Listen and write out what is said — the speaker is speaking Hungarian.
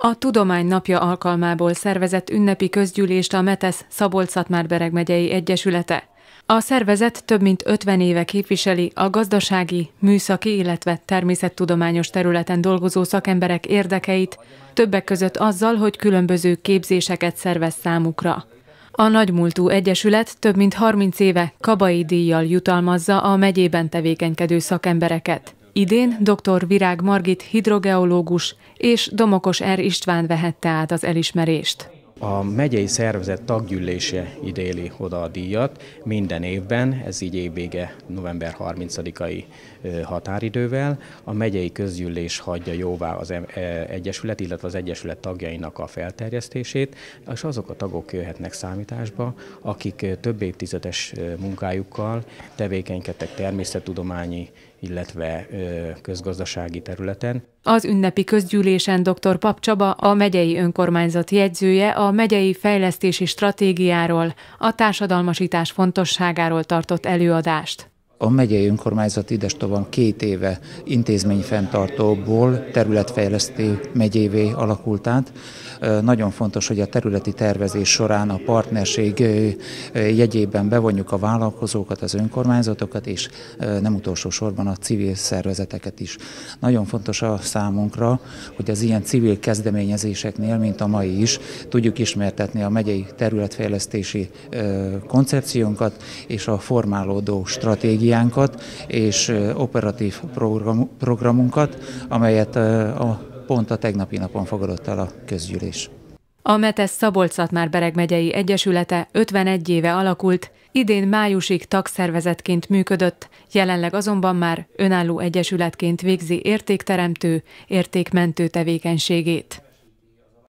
A Tudomány Napja alkalmából szervezett ünnepi közgyűlést a METESZ szabolcs bereg megyei egyesülete. A szervezet több mint 50 éve képviseli a gazdasági, műszaki, illetve természettudományos területen dolgozó szakemberek érdekeit, többek között azzal, hogy különböző képzéseket szervez számukra. A nagymúltú egyesület több mint 30 éve kabai díjjal jutalmazza a megyében tevékenykedő szakembereket. Idén dr. Virág Margit hidrogeológus és Domokos R. István vehette át az elismerést. A megyei szervezet taggyűlése idéli oda a díjat minden évben, ez így évvége november 30-ai határidővel. A megyei közgyűlés hagyja jóvá az Egyesület, illetve az Egyesület tagjainak a felterjesztését, és azok a tagok jöhetnek számításba, akik több évtizedes munkájukkal tevékenykedtek természettudományi illetve közgazdasági területen. Az ünnepi közgyűlésen dr. Papcsaba, a megyei önkormányzat jegyzője a megyei fejlesztési stratégiáról, a társadalmasítás fontosságáról tartott előadást. A megyei önkormányzat idestovan két éve intézményfenntartóból területfejlesztő megyévé alakult át. Nagyon fontos, hogy a területi tervezés során a partnerség jegyében bevonjuk a vállalkozókat, az önkormányzatokat, és nem utolsó sorban a civil szervezeteket is. Nagyon fontos a számunkra, hogy az ilyen civil kezdeményezéseknél, mint a mai is, tudjuk ismertetni a megyei területfejlesztési koncepciónkat és a formálódó stratégiát, stratégiánkat és operatív program, programunkat, amelyet a, pont a tegnapi napon fogadott el a közgyűlés. A METESZ szabolcs már Bereg megyei egyesülete 51 éve alakult, idén májusig tagszervezetként működött, jelenleg azonban már önálló egyesületként végzi értékteremtő, értékmentő tevékenységét.